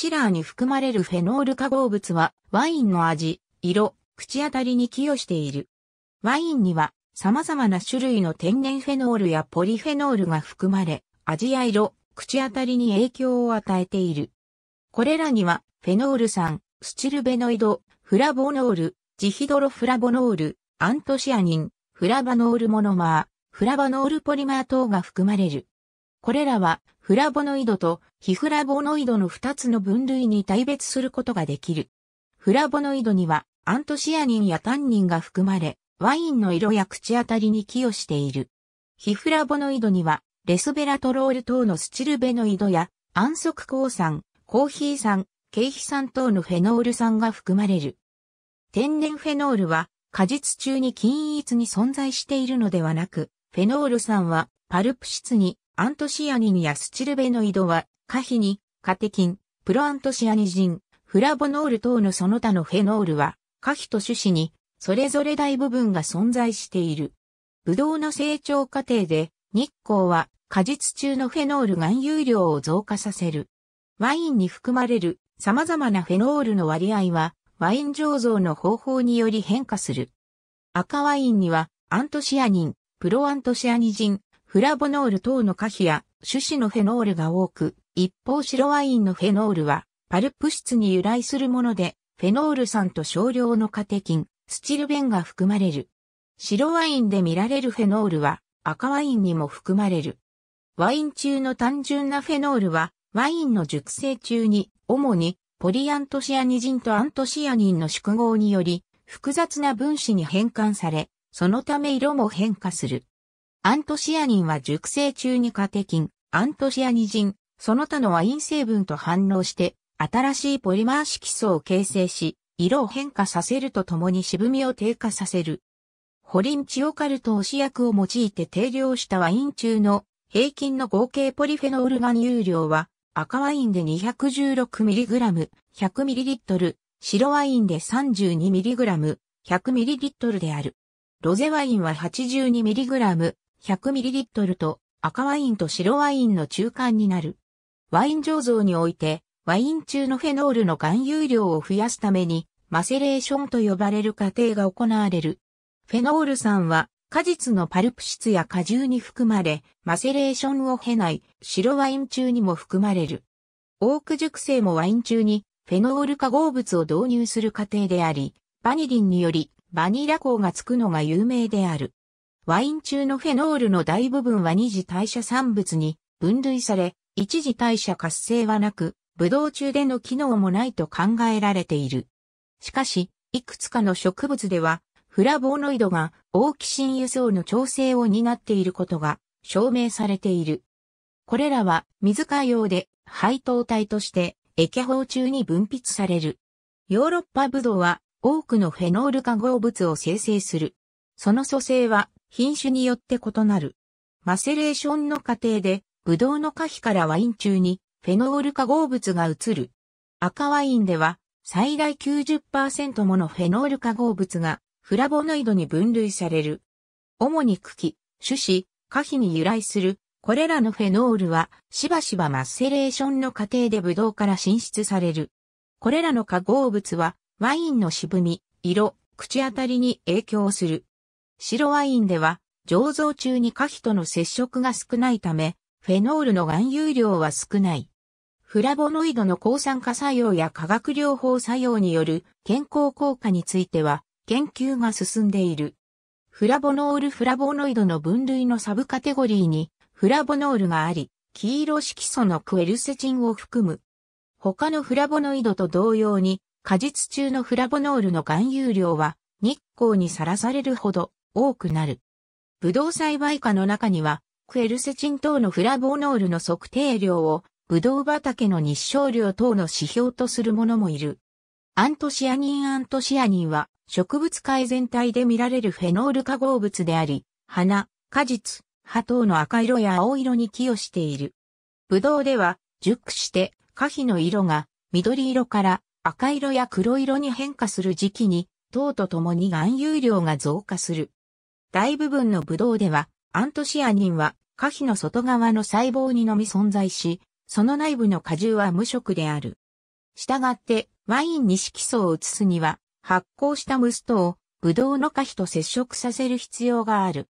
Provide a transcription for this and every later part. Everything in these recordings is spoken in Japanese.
シラーに含まれるフェノール化合物はワインの味、色、口当たりに寄与している。ワインには様々な種類の天然フェノールやポリフェノールが含まれ、味や色、口当たりに影響を与えている。これらには、フェノール酸、スチルベノイド、フラボノール、ジヒドロフラボノール、アントシアニン、フラバノールモノマー、フラバノールポリマー等が含まれる。これらはフラボノイドと非フラボノイドの2つの分類に大別することができる。フラボノイドにはアントシアニンやタンニンが含まれ、ワインの色や口当たりに寄与している。非フラボノイドにはレスベラトロール等のスチルベノイドや安息鉱酸、コーヒー酸、経ヒ酸等のフェノール酸が含まれる。天然フェノールは果実中に均一に存在しているのではなく、フェノール酸はパルプ質にアントシアニンやスチルベノイドは、可否に、カテキン、プロアントシアニジン、フラボノール等のその他のフェノールは、可否と種子に、それぞれ大部分が存在している。ブドウの成長過程で、日光は果実中のフェノール含有量を増加させる。ワインに含まれる様々なフェノールの割合は、ワイン醸造の方法により変化する。赤ワインには、アントシアニン、プロアントシアニジン、フラボノール等の可否や種子のフェノールが多く、一方白ワインのフェノールは、パルプ質に由来するもので、フェノール酸と少量のカテキン、スチルベンが含まれる。白ワインで見られるフェノールは、赤ワインにも含まれる。ワイン中の単純なフェノールは、ワインの熟成中に、主に、ポリアントシアニジンとアントシアニンの縮合により、複雑な分子に変換され、そのため色も変化する。アントシアニンは熟成中にカテキン、アントシアニジン、その他のワイン成分と反応して、新しいポリマー色素を形成し、色を変化させるとともに渋みを低下させる。ホリンチオカルト推し薬を用いて定量したワイン中の平均の合計ポリフェノール含有量は赤ワインで 216mg、100ml、白ワインで 32mg、100ml である。ロゼワインは 82mg、100ml と赤ワインと白ワインの中間になる。ワイン醸造において、ワイン中のフェノールの含有量を増やすために、マセレーションと呼ばれる過程が行われる。フェノール酸は、果実のパルプ質や果汁に含まれ、マセレーションを経ない白ワイン中にも含まれる。オーク熟成もワイン中にフェノール化合物を導入する過程であり、バニリンによりバニラ香がつくのが有名である。ワイン中のフェノールの大部分は二次代謝産物に分類され、一次代謝活性はなく、ブドウ中での機能もないと考えられている。しかし、いくつかの植物では、フラボノイドがオーキシン輸送の調整を担っていることが証明されている。これらは水海洋で配糖体として液胞中に分泌される。ヨーロッパブドウは多くのフェノール化合物を生成する。その組成は品種によって異なる。マセレーションの過程で、ブドウの果皮からワイン中にフェノール化合物が移る。赤ワインでは最大90%ものフェノール化合物がフラボノイドに分類される。主に茎、種子、果皮に由来する。これらのフェノールはしばしばマッセレーションの過程でブドウから進出される。これらの化合物はワインの渋み、色、口当たりに影響する。白ワインでは、醸造中に可否との接触が少ないため、フェノールの含有量は少ない。フラボノイドの抗酸化作用や化学療法作用による健康効果については、研究が進んでいる。フラボノールフラボノイドの分類のサブカテゴリーに、フラボノールがあり、黄色色素のクエルセチンを含む。他のフラボノイドと同様に、果実中のフラボノールの含有量は、日光にさらされるほど多くなる。ブドウ栽培下の中には、クエルセチン等のフラボノールの測定量を、ブドウ畑の日照量等の指標とするものもいる。アントシアニンアントシアニンは、植物界全体で見られるフェノール化合物であり、花、果実、葉等の赤色や青色に寄与している。ブドウでは、熟して、花皮の色が緑色から赤色や黒色に変化する時期に、糖とともに含有量が増加する。大部分のブドウでは、アントシアニンは、花皮の外側の細胞にのみ存在し、その内部の果汁は無色である。したがって、ワインに色素を移すには、発酵したムストを、ブドウの花皮と接触させる必要がある。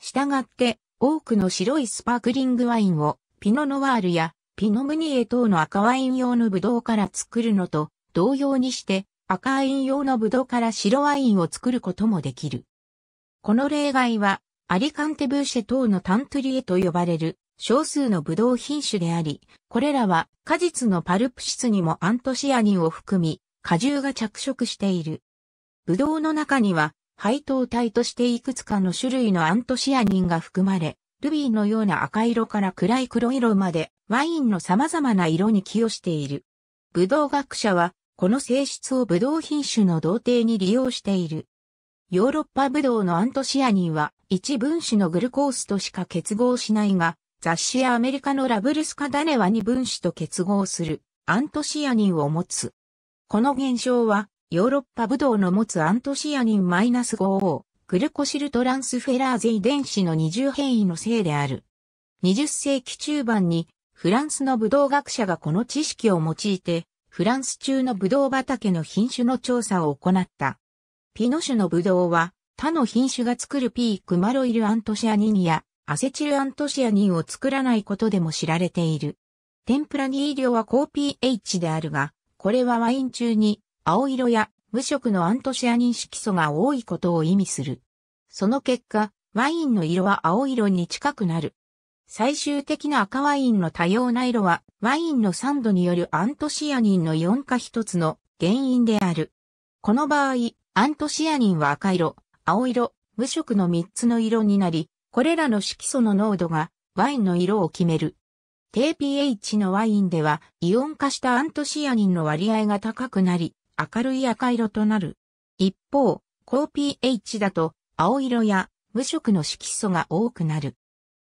したがって、多くの白いスパークリングワインを、ピノノワールや、ピノムニエ等の赤ワイン用のブドウから作るのと、同様にして、赤ワイン用のブドウから白ワインを作ることもできる。この例外は、アリカンテブーシェ等のタントリエと呼ばれる少数のブドウ品種であり、これらは果実のパルプ質にもアントシアニンを含み、果汁が着色している。ブドウの中には、配糖体としていくつかの種類のアントシアニンが含まれ、ルビーのような赤色から暗い黒色までワインの様々な色に寄与している。ブドウ学者は、この性質をブドウ品種の同定に利用している。ヨーロッパブドウのアントシアニンは一分子のグルコースとしか結合しないが、雑誌やアメリカのラブルスカダネは二分子と結合するアントシアニンを持つ。この現象はヨーロッパブドウの持つアントシアニン -5 をグルコシルトランスフェラーゼ遺伝子の二重変異のせいである。20世紀中盤にフランスのブドウ学者がこの知識を用いてフランス中のブドウ畑の品種の調査を行った。ピノシュのブドウは、他の品種が作るピークマロイルアントシアニンやアセチルアントシアニンを作らないことでも知られている。天ぷらに医療は高 pH であるが、これはワイン中に青色や無色のアントシアニン色素が多いことを意味する。その結果、ワインの色は青色に近くなる。最終的な赤ワインの多様な色は、ワインの酸度によるアントシアニンの4か1つの原因である。この場合、アントシアニンは赤色、青色、無色の3つの色になり、これらの色素の濃度がワインの色を決める。低 pH のワインでは、イオン化したアントシアニンの割合が高くなり、明るい赤色となる。一方、高 pH だと、青色や無色の色素が多くなる。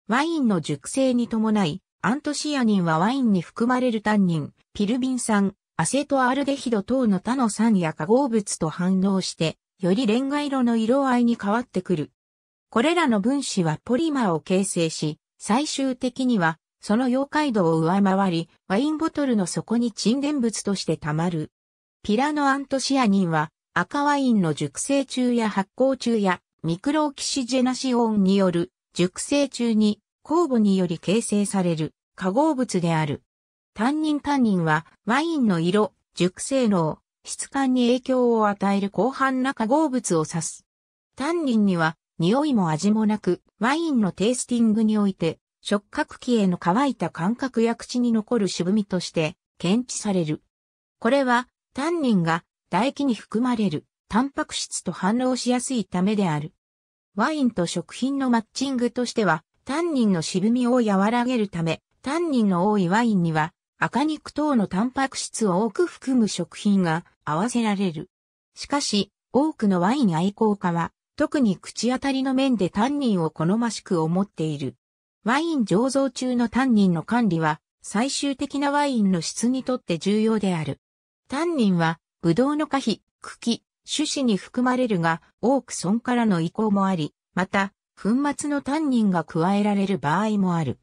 ワインの熟成に伴い、アントシアニンはワインに含まれるタンニン、ピルビン酸、アセトアルデヒド等の他の酸や化合物と反応して、よりレンガ色の色合いに変わってくる。これらの分子はポリマーを形成し、最終的には、その溶解度を上回り、ワインボトルの底に沈殿物として溜まる。ピラノアントシアニンは、赤ワインの熟成中や発酵中や、ミクロオキシジェナシオンによる、熟成中に、酵母により形成される、化合物である。単ン単ンはワインの色、熟成能、質感に影響を与える広範な化合物を指す。単ンには匂いも味もなく、ワインのテイスティングにおいて、触覚器への乾いた感覚や口に残る渋みとして検知される。これは、単ンが唾液に含まれるタンパク質と反応しやすいためである。ワインと食品のマッチングとしては、単ンの渋みを和らげるため、単ンの多いワインには赤肉等のタンパク質を多く含む食品が合わせられる。しかし、多くのワイン愛好家は、特に口当たりの面でタンニンを好ましく思っている。ワイン醸造中のタンニンの管理は、最終的なワインの質にとって重要である。タンニンは、ブドウの可皮、茎、種子に含まれるが、多く損からの移行もあり、また、粉末のタンニンが加えられる場合もある。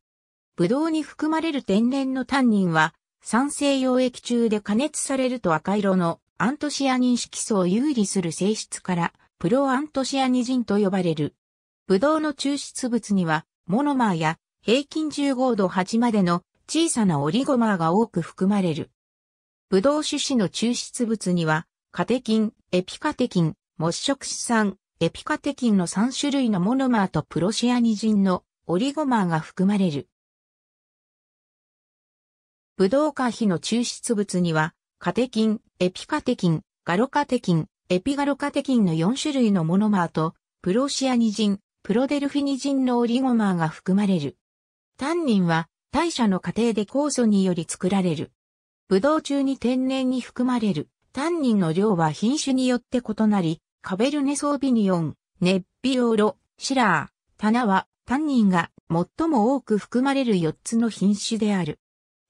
ブドウに含まれる天然のタンニンは、酸性溶液中で加熱されると赤色のアントシアニン色素を有利する性質から、プロアントシアニジンと呼ばれる。ブドウの抽出物には、モノマーや平均15度8までの小さなオリゴマーが多く含まれる。ブドウ種子の抽出物には、カテキン、エピカテキン、モッショクシ酸、エピカテキンの3種類のモノマーとプロシアニジンのオリゴマーが含まれる。ブドウ花皮の抽出物には、カテキン、エピカテキン、ガロカテキン、エピガロカテキンの4種類のモノマーと、プロシアニジン、プロデルフィニジンのオリゴマーが含まれる。タンニンは、代謝の過程で酵素により作られる。ブドウ中に天然に含まれる。タンニンの量は品種によって異なり、カベルネソービニオン、ネッビオーロ、シラー、タナは、タンニンが最も多く含まれる4つの品種である。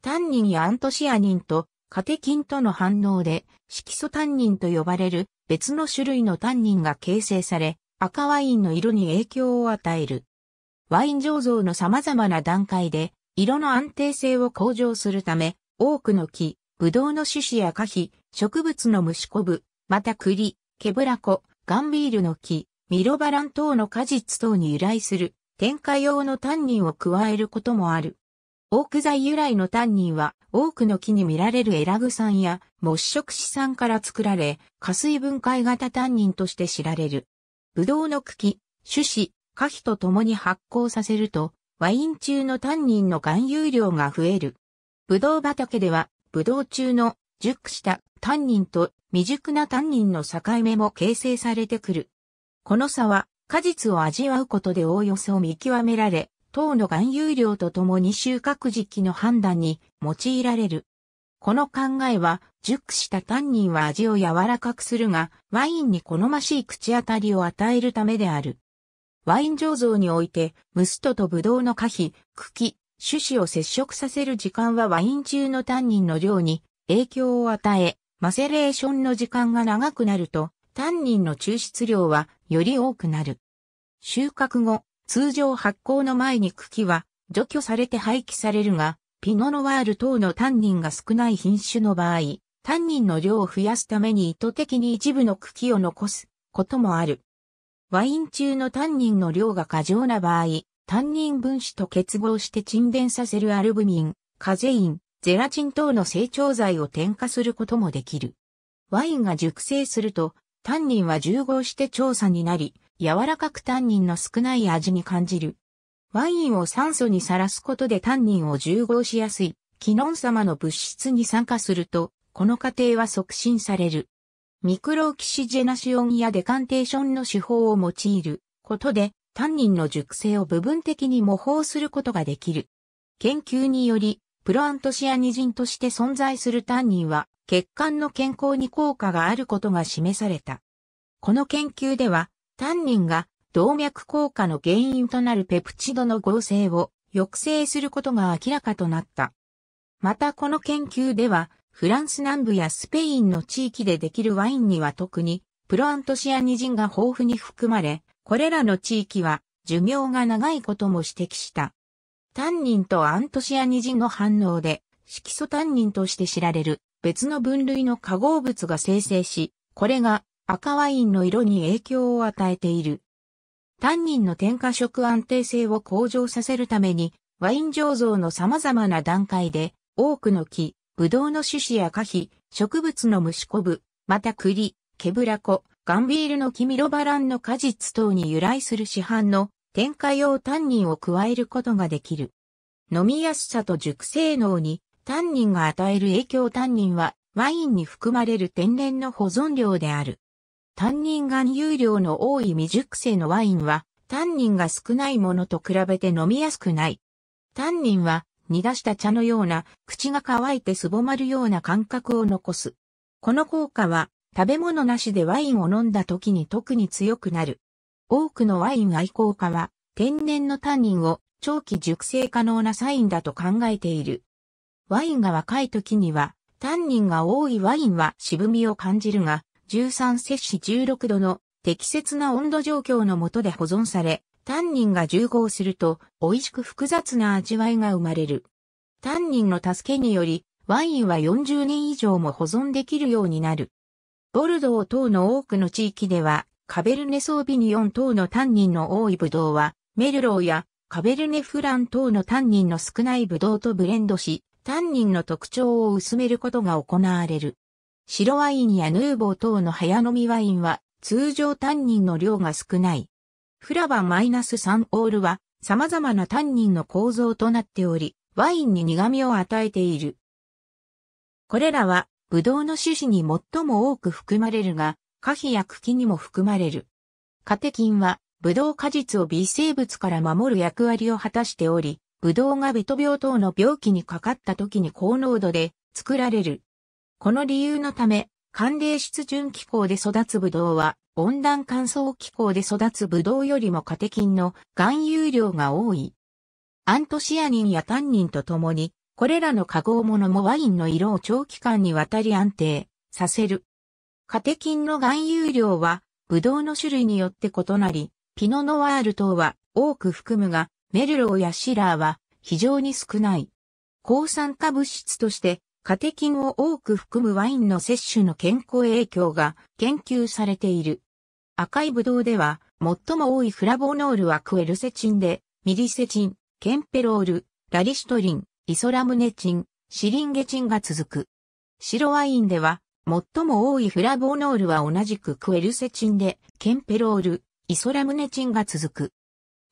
タンニンやアントシアニンとカテキンとの反応で色素タンニンと呼ばれる別の種類のタンニンが形成され赤ワインの色に影響を与える。ワイン醸造の様々な段階で色の安定性を向上するため多くの木、ブドウの種子や花皮、植物の虫こぶ、また栗、ケブラコ、ガンビールの木、ミロバラン等の果実等に由来する添加用のタンニンを加えることもある。オーク材由来のタンニンは多くの木に見られるエラグ酸や木食子酸から作られ、加水分解型タンニンとして知られる。ブドウの茎、種子、果皮と共に発酵させると、ワイン中のタンニンの含有量が増える。ブドウ畑では、ブドウ中の熟したタンニンと未熟なタンニンの境目も形成されてくる。この差は果実を味わうことでおおよそ見極められ、糖の含有量とともに収穫時期の判断に用いられる。この考えは、熟したタンニンは味を柔らかくするが、ワインに好ましい口当たりを与えるためである。ワイン醸造において、ムストとブドウの可皮、茎、種子を接触させる時間はワイン中のタンニンの量に影響を与え、マセレーションの時間が長くなると、タンニンの抽出量はより多くなる。収穫後、通常発酵の前に茎は除去されて廃棄されるが、ピノノワール等のタンニンが少ない品種の場合、タンニンの量を増やすために意図的に一部の茎を残すこともある。ワイン中のタンニンの量が過剰な場合、タンニン分子と結合して沈殿させるアルブミン、カゼイン、ゼラチン等の成長剤を添加することもできる。ワインが熟成すると、タンニンは重合して調査になり、柔らかくタンニンの少ない味に感じる。ワインを酸素にさらすことでタンニンを重合しやすい、キノン様の物質に酸化すると、この過程は促進される。ミクロオキシジェナシオンやデカンテーションの手法を用いることで、タンニンの熟成を部分的に模倣することができる。研究により、プロアントシアニジンとして存在するタンニンは、血管の健康に効果があることが示された。この研究では、タンニンが動脈硬化の原因となるペプチドの合成を抑制することが明らかとなった。またこの研究では、フランス南部やスペインの地域でできるワインには特にプロアントシアニジンが豊富に含まれ、これらの地域は寿命が長いことも指摘した。タンニンとアントシアニジンの反応で、色素タンニンとして知られる別の分類の化合物が生成し、これが赤ワインの色に影響を与えている。タンニンの添加色安定性を向上させるために、ワイン醸造の様々な段階で、多くの木、ブドウの種子や花皮、植物の虫こぶ、また栗、ケブラコ、ガンビールの黄ミロバランの果実等に由来する市販の添加用タンニンを加えることができる。飲みやすさと熟成能にタンニンが与える影響タンニンはワインに含まれる天然の保存量である。単任含有量の多い未熟成のワインは、単寧が少ないものと比べて飲みやすくない。単寧は、煮出した茶のような、口が乾いてすぼまるような感覚を残す。この効果は、食べ物なしでワインを飲んだ時に特に強くなる。多くのワイン愛好家は、天然のタンニンを長期熟成可能なサインだと考えている。ワインが若い時には、タンニンが多いワインは渋みを感じるが、13摂氏16度の適切な温度状況の下で保存され、タンニンが重合すると美味しく複雑な味わいが生まれる。タンニンの助けにより、ワインは40年以上も保存できるようになる。ボルドー等の多くの地域では、カベルネソービニオン等のタンニンの多いブドウは、メルローやカベルネフラン等のタンニンの少ないブドウとブレンドし、タンニンの特徴を薄めることが行われる。白ワインやヌーボー等の早飲みワインは通常タンニンの量が少ない。フラバマイナス -3 オールは様々なタンニンの構造となっており、ワインに苦味を与えている。これらは、ブドウの種子に最も多く含まれるが、果皮や茎にも含まれる。カテキンは、ブドウ果実を微生物から守る役割を果たしており、ブドウがベト病等の病気にかかった時に高濃度で作られる。この理由のため、寒冷湿潤気候で育つブドウは、温暖乾燥気候で育つブドウよりもカテキンの含有量が多い。アントシアニンやタンニンとともに、これらの化合物もワインの色を長期間にわたり安定させる。カテキンの含有量は、ブドウの種類によって異なり、ピノノワール等は多く含むが、メルローやシラーは非常に少ない。抗酸化物質としてカテキンを多く含むワインの摂取の健康影響が研究されている。赤いブドウでは、最も多いフラボノールはクエルセチンで、ミリセチン、ケンペロール、ラリシトリン、イソラムネチン、シリンゲチンが続く。白ワインでは、最も多いフラボノールは同じくクエルセチンで、ケンペロール、イソラムネチンが続く。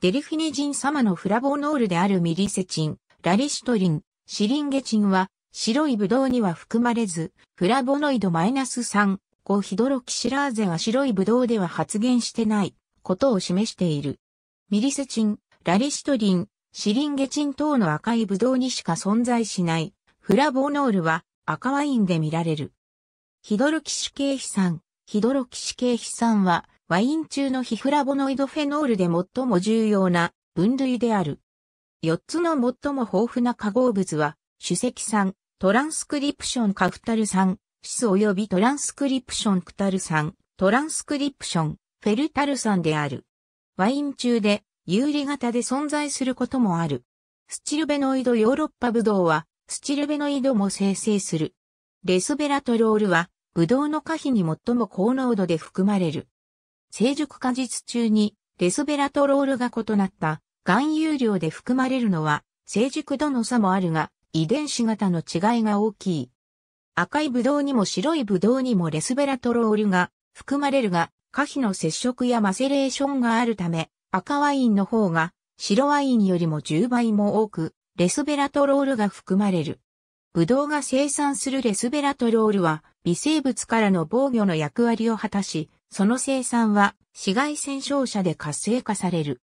デリフィニジン様のフラボノールであるミリセチン、ラリシトリン、シリンゲチンは白いブドウには含まれず、フラボノイド -3、5ヒドロキシラーゼは白いブドウでは発現してないことを示している。ミリセチン、ラリシトリン、シリンゲチン等の赤いブドウにしか存在しないフラボノールは赤ワインで見られる。ヒドロキシ系飛酸、ヒドロキシ系飛酸はワイン中の非フラボノイドフェノールで最も重要な分類である。4つの最も豊富な化合物は主石酸、トランスクリプションカフタル酸、シス及びトランスクリプションクタル酸、トランスクリプション、フェルタル酸である。ワイン中で、有利型で存在することもある。スチルベノイドヨーロッパブドウは、スチルベノイドも生成する。レスベラトロールは、ブドウの可皮に最も高濃度で含まれる。成熟果実中に、レスベラトロールが異なった含有量で含まれるのは、成熟度の差もあるが、遺伝子型の違いが大きい。赤いブドウにも白いブドウにもレスベラトロールが含まれるが、可否の接触やマセレーションがあるため、赤ワインの方が白ワインよりも10倍も多く、レスベラトロールが含まれる。ブドウが生産するレスベラトロールは微生物からの防御の役割を果たし、その生産は紫外線照射で活性化される。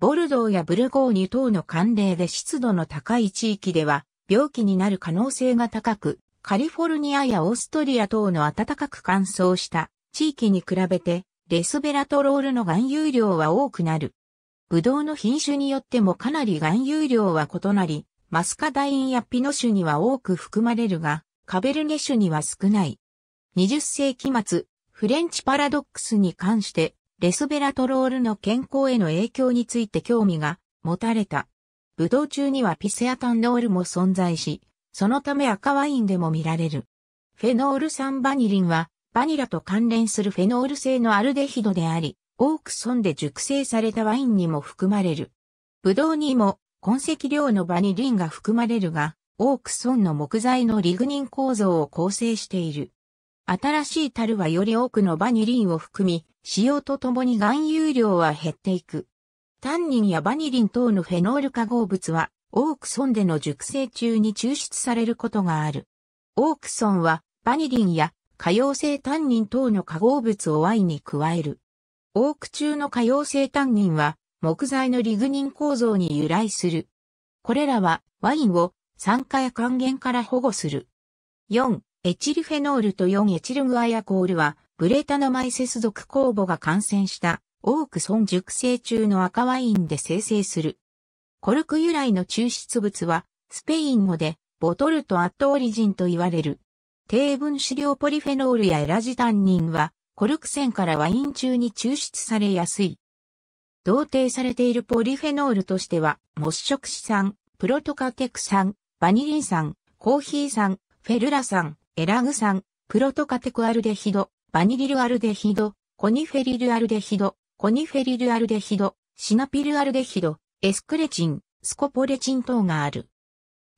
ボルドーやブルゴーニュ等の寒冷で湿度の高い地域では病気になる可能性が高く、カリフォルニアやオーストリア等の暖かく乾燥した地域に比べて、レスベラトロールの含有量は多くなる。ブドウの品種によってもかなり含有量は異なり、マスカダインやピノ種には多く含まれるが、カベルネ種には少ない。20世紀末、フレンチパラドックスに関して、レスベラトロールの健康への影響について興味が持たれた。ブドウ中にはピセアタンノールも存在し、そのため赤ワインでも見られる。フェノール酸バニリンは、バニラと関連するフェノール性のアルデヒドであり、オークソンで熟成されたワインにも含まれる。ブドウにも、痕跡量のバニリンが含まれるが、オークソンの木材のリグニン構造を構成している。新しい樽はより多くのバニリンを含み、使用とともに含有量は減っていく。タンニンやバニリン等のフェノール化合物は、オークソンでの熟成中に抽出されることがある。オークソンは、バニリンや可溶性タンニン等の化合物をワインに加える。オーク中の可溶性タンニンは、木材のリグニン構造に由来する。これらは、ワインを酸化や還元から保護する。4、エチルフェノールと4エチルグアヤコールは、ブレタノマイセス属酵母が感染した多く損熟成中の赤ワインで生成する。コルク由来の抽出物は、スペイン語で、ボトルとアットオリジンと言われる。低分子量ポリフェノールやエラジタンニンは、コルク栓からワイン中に抽出されやすい。同定されているポリフェノールとしては、モス食子酸、プロトカテク酸、バニリン酸、コーヒー酸、フェルラ酸、エラグ酸、プロトカテクアルデヒド、バニリルアルデヒド、コニフェリルアルデヒド、コニフェリルアルデヒド、シナピルアルデヒド、エスクレチン、スコポレチン等がある。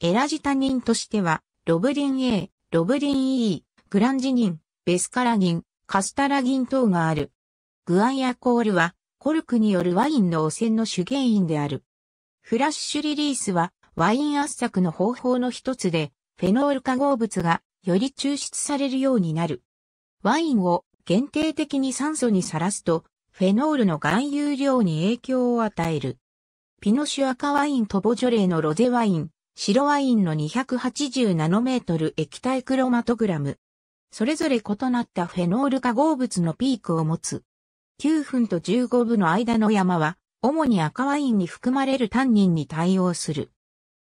エラジタニンとしては、ロブリン A、ロブリン E、グランジニン、ベスカラギン、カスタラギン等がある。グアイアコールは、コルクによるワインの汚染の主原因である。フラッシュリリースは、ワイン圧搾の方法の一つで、フェノール化合物がより抽出されるようになる。ワインを限定的に酸素にさらすと、フェノールの含有量に影響を与える。ピノシュ赤ワインとボジョレーのロゼワイン、白ワインの280ナノメートル液体クロマトグラム。それぞれ異なったフェノール化合物のピークを持つ。9分と15分の間の山は、主に赤ワインに含まれるタンニンに対応する。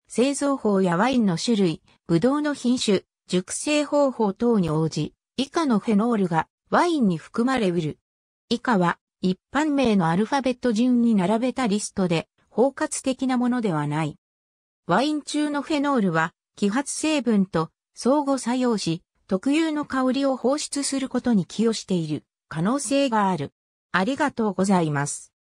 製造法やワインの種類、ブドウの品種、熟成方法等に応じ、以下のフェノールがワインに含まれうる。以下は一般名のアルファベット順に並べたリストで包括的なものではない。ワイン中のフェノールは揮発成分と相互作用し特有の香りを放出することに寄与している可能性がある。ありがとうございます。